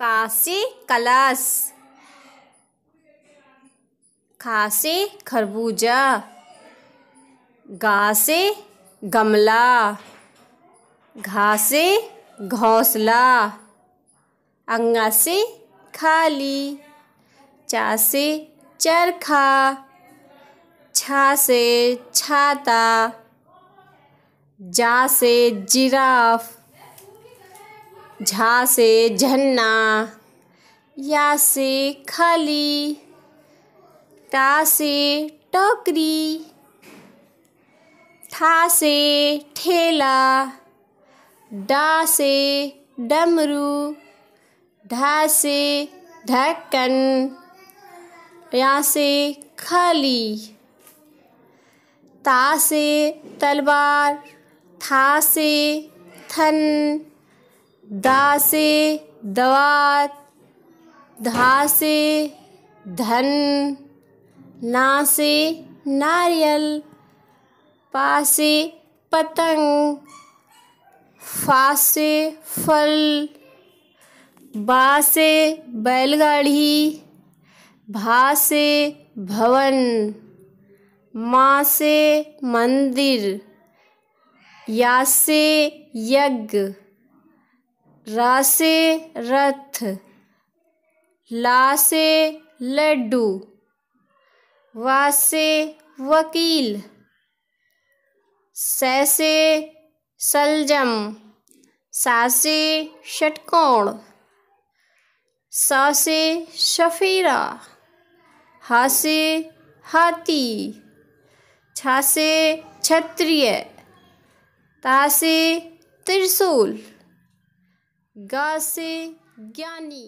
खासी कलस खासी खरबूजा घासी गमला घासी घोंसला अंगासी खाली चासी चरखा छासे छाता जासे जिराफ झा से झन्ना या से खाली ता से टोकरी ठा से ठेला डा से डमरू ढा से ढक्कन या से खाली ता से तलवार था से थन दा से दवात धा से धन ना से नारियल पा से पतंग फा से फल बा से बैलगाड़ी भा से भवन माँ से मंदिर या से यज्ञ रासे रथ लासे लड्डू वासे वकील सैसे सलजम सासे षटकोण सासे शफीरा हासे हाथी छासे क्षत्रिय तासे त्रिशूल गासे ज्ञानी